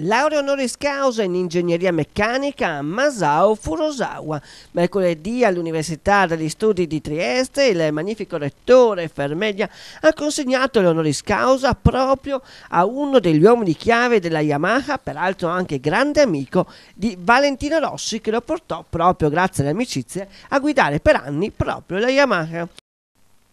Laurea honoris causa in ingegneria meccanica a Masao Furosawa. Mercoledì all'Università degli Studi di Trieste il magnifico rettore Fermeglia ha consegnato l'honoris causa proprio a uno degli uomini chiave della Yamaha, peraltro anche grande amico di Valentino Rossi che lo portò proprio grazie alle amicizie a guidare per anni proprio la Yamaha.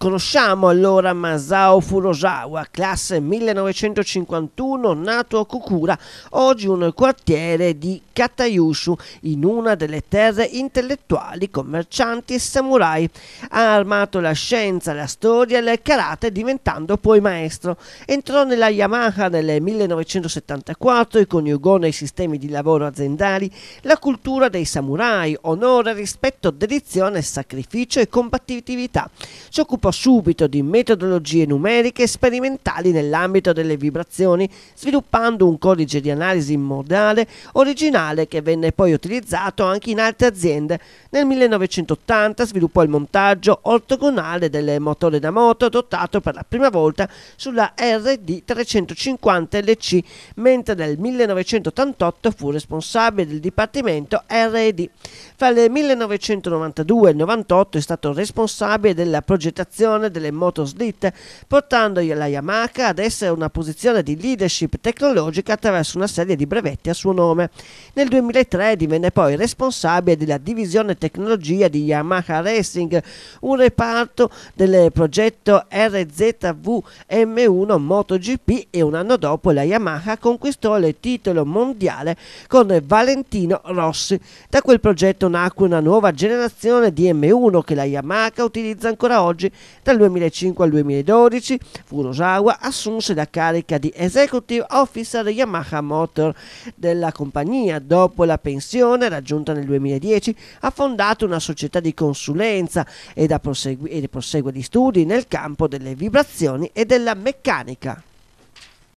Conosciamo allora Masao Furosawa, classe 1951, nato a Kukura, oggi un quartiere di Katayushu, in una delle terre intellettuali, commercianti e samurai. Ha armato la scienza, la storia e il karate diventando poi maestro. Entrò nella Yamaha nel 1974 e coniugò nei sistemi di lavoro aziendali la cultura dei samurai, onore, rispetto, dedizione, sacrificio e combattività. Si occupò subito di metodologie numeriche sperimentali nell'ambito delle vibrazioni, sviluppando un codice di analisi modale originale che venne poi utilizzato anche in altre aziende. Nel 1980 sviluppò il montaggio ortogonale del motore da moto adottato per la prima volta sulla RD 350 LC, mentre nel 1988 fu responsabile del dipartimento RD. Fra il 1992 e il 1998 è stato responsabile della progettazione generazione delle motoslitte, portando la Yamaha ad essere una posizione di leadership tecnologica attraverso una serie di brevetti a suo nome. Nel 2003 divenne poi responsabile della divisione tecnologia di Yamaha Racing, un reparto del progetto RZV M1 MotoGP e un anno dopo la Yamaha conquistò il titolo mondiale con Valentino Rossi. Da quel progetto nacque una nuova generazione di M1 che la Yamaha utilizza ancora oggi dal 2005 al 2012 Furosawa assunse la carica di Executive Officer Yamaha Motor della compagnia. Dopo la pensione raggiunta nel 2010 ha fondato una società di consulenza ed, prosegue, ed prosegue gli studi nel campo delle vibrazioni e della meccanica.